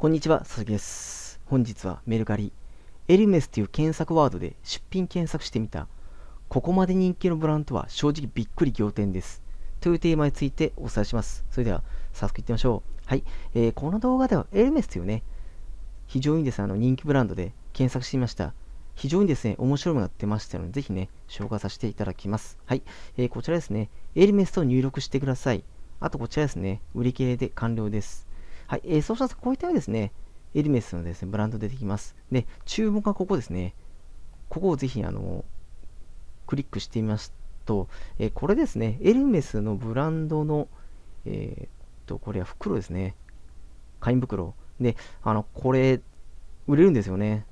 こんにちは、佐々木です。本日はメルカリ、エルメスという検索ワードで出品検索してみた、ここまで人気のブランドは正直びっくり仰天です。というテーマについてお伝えします。それでは、早速いってみましょう。はい、えー、この動画ではエルメスというね、非常にですね、あの人気ブランドで検索してみました。非常にですね、面白いものが出ましたので、ぜひね、紹介させていただきます。はい、えー、こちらですね、エルメスと入力してください。あとこちらですね、売り切れで完了です。はい、えー、そうしますこういったですね、エルメスのですね、ブランド出てきます。で、注目はここですね。ここをぜひ、あの、クリックしてみますと、えー、これですね、エルメスのブランドの、えー、っと、これは袋ですね。会員袋。で、あの、これ、売れるんですよね。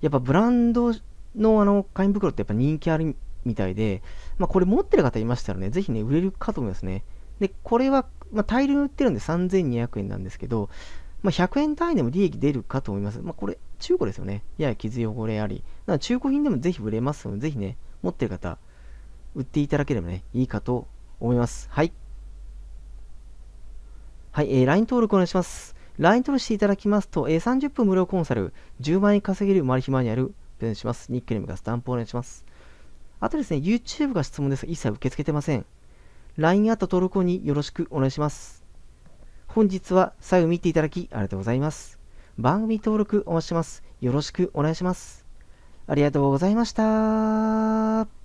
やっぱブランドのあの、会員袋ってやっぱ人気あるみたいで、まあ、これ持ってる方いましたらね、ぜひね、売れるかと思いますね。で、これはまあ、大量に売ってるんで3200円なんですけど、まあ、100円単位でも利益出るかと思います。まあ、これ、中古ですよね。やや傷汚れあり。だから中古品でもぜひ売れますので、ぜひね、持ってる方、売っていただければね、いいかと思います。はい。はい、えー、LINE 登録お願いします。LINE 登録していただきますと、えー、30分無料コンサル、10万円稼げるマルヒマニュアル、プレゼンします。ニックネームがスタンプお願いします。あとですね、YouTube が質問ですが、一切受け付けてません。LINE アット登録によろしくお願いします。本日は最後見ていただきありがとうございます。番組登録お待ちします。よろしくお願いします。ありがとうございました。